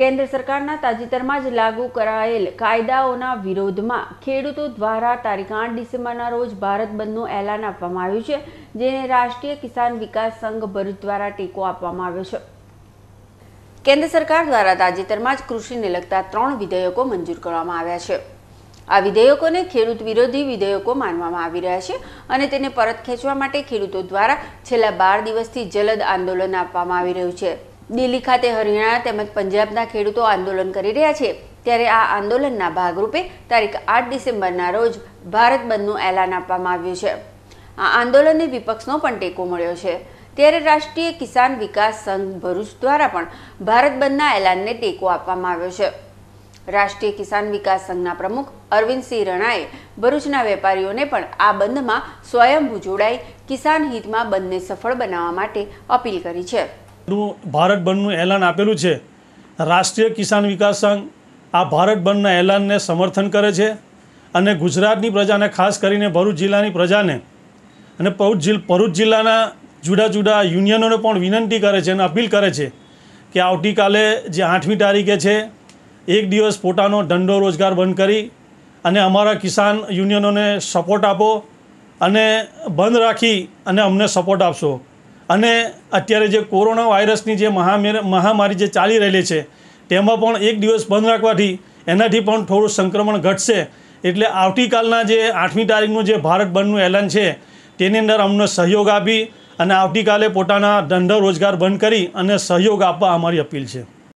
કેન્દ્ર સરકારના તાજેતરમાં જ લાગુ કરાયેલ કાયદાઓના વિરોધમાં ખેડૂતો દ્વારા તારીખ આઠ ડિસેમ્બરના રોજ ભારત બંધનું એલાન આપવામાં આવ્યું છે જેને રાષ્ટ્રીય કિસાન વિકાસ સંઘ ભરૂચ દ્વારા ટેકો આપવામાં આવ્યો છે કેન્દ્ર સરકાર દ્વારા તાજેતરમાં જ કૃષિને લગતા ત્રણ વિધેયકો મંજૂર કરવામાં આવ્યા છે આ વિધેયકોને ખેડૂત વિરોધી વિધેયકો માનવામાં આવી રહ્યા છે અને તેને પરત ખેંચવા માટે ખેડૂતો દ્વારા છેલ્લા બાર દિવસથી જલદ આંદોલન આપવામાં આવી રહ્યું છે દિલ્હી ખાતે હરિયાણા તેમજ પંજાબના ખેડૂતો આંદોલન કરી રહ્યા છે ત્યારે આ આંદોલનના ભાગરૂપે તારીખ આઠ ડિસેમ્બરના રોજ ભારત બંધનું એલાન આપવામાં આવ્યું છે આ આંદોલનને વિપક્ષનો પણ ટેકો મળ્યો છે ત્યારે રાષ્ટ્રીય કિસાન વિકાસ સંઘ ભરૂચ દ્વારા પણ ભારત બંધના એલાનને ટેકો આપવામાં આવ્યો છે રાષ્ટ્રીય કિસાન વિકાસ સંઘના પ્રમુખ અરવિંદસિંહ રણાએ ભરૂચના વેપારીઓને પણ આ બંધમાં સ્વયંભૂ જોડાઈ કિસાન હિતમાં બંધને સફળ બનાવવા માટે અપીલ કરી છે નું ભારત બંધનું એલાન આપેલું છે રાષ્ટ્રીય કિસાન વિકાસ સંઘ આ ભારત બંધના એલાનને સમર્થન કરે છે અને ગુજરાતની પ્રજાને ખાસ કરીને ભરૂચ જિલ્લાની પ્રજાને અને ભરૂચ જિલ્ ભરૂચ જિલ્લાના જુદા જુદા યુનિયનોને પણ વિનંતી કરે છે અને અપીલ કરે છે કે આવતીકાલે જે આઠમી તારીખે છે એક દિવસ પોતાનો ધંધો રોજગાર બંધ કરી અને અમારા કિસાન યુનિયનોને સપોર્ટ આપો અને બંધ રાખી અને અમને સપોર્ટ આપશો અને અત્યારે જે કોરોના વાયરસની જે મહામારી જે ચાલી રહેલી છે તેમાં પણ એક દિવસ બંધ રાખવાથી એનાથી પણ થોડું સંક્રમણ ઘટશે એટલે આવતીકાલના જે આઠમી તારીખનું જે ભારત બંધનું એલાન છે તેની અંદર અમને સહયોગ આપી અને આવતીકાલે પોતાના ધંધો રોજગાર બંધ કરી અને સહયોગ આપવા અમારી અપીલ છે